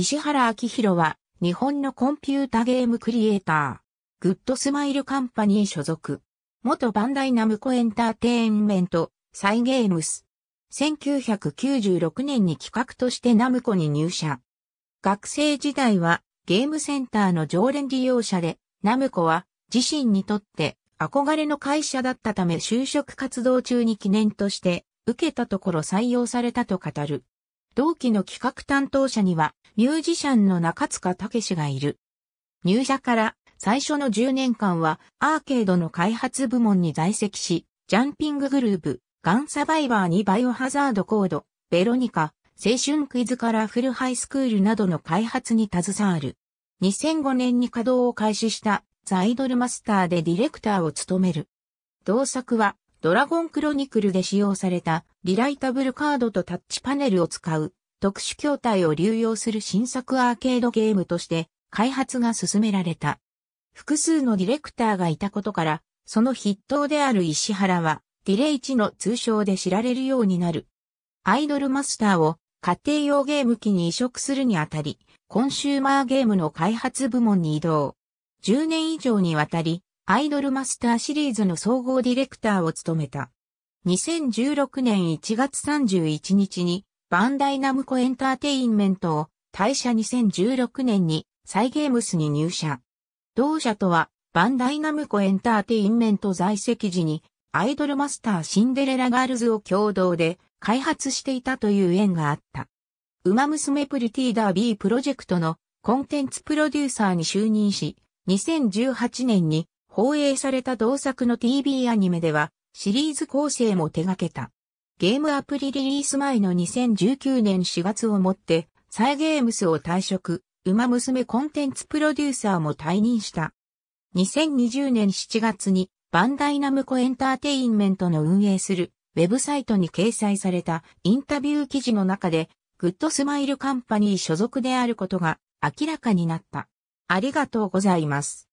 石原明宏は、日本のコンピュータゲームクリエイター、グッドスマイルカンパニー所属。元バンダイナムコエンターテインメント、サイゲームス。1996年に企画としてナムコに入社。学生時代はゲームセンターの常連利用者で、ナムコは自身にとって憧れの会社だったため就職活動中に記念として受けたところ採用されたと語る。同期の企画担当者には、ミュージシャンの中塚武がいる。入社から最初の10年間は、アーケードの開発部門に在籍し、ジャンピンググループ、ガンサバイバーにバイオハザードコード、ベロニカ、青春クイズからフルハイスクールなどの開発に携わる。2005年に稼働を開始したザ・イドルマスターでディレクターを務める。同作はドラゴンクロニクルで使用されたリライタブルカードとタッチパネルを使う特殊筐体を流用する新作アーケードゲームとして開発が進められた。複数のディレクターがいたことから、その筆頭である石原は、ディレイチの通称で知られるようになる。アイドルマスターを家庭用ゲーム機に移植するにあたり、コンシューマーゲームの開発部門に移動。10年以上にわたり、アイドルマスターシリーズの総合ディレクターを務めた。2016年1月31日にバンダイナムコエンターテインメントを退社2016年にサイゲームスに入社。同社とはバンダイナムコエンターテインメント在籍時にアイドルマスターシンデレラガールズを共同で開発していたという縁があった。馬娘プリティダービープロジェクトのコンテンツプロデューサーに就任し、2018年に放映された同作の TV アニメではシリーズ構成も手掛けた。ゲームアプリリリース前の2019年4月をもって、サイゲームスを退職、馬娘コンテンツプロデューサーも退任した。2020年7月にバンダイナムコエンターテインメントの運営するウェブサイトに掲載されたインタビュー記事の中でグッドスマイルカンパニー所属であることが明らかになった。ありがとうございます。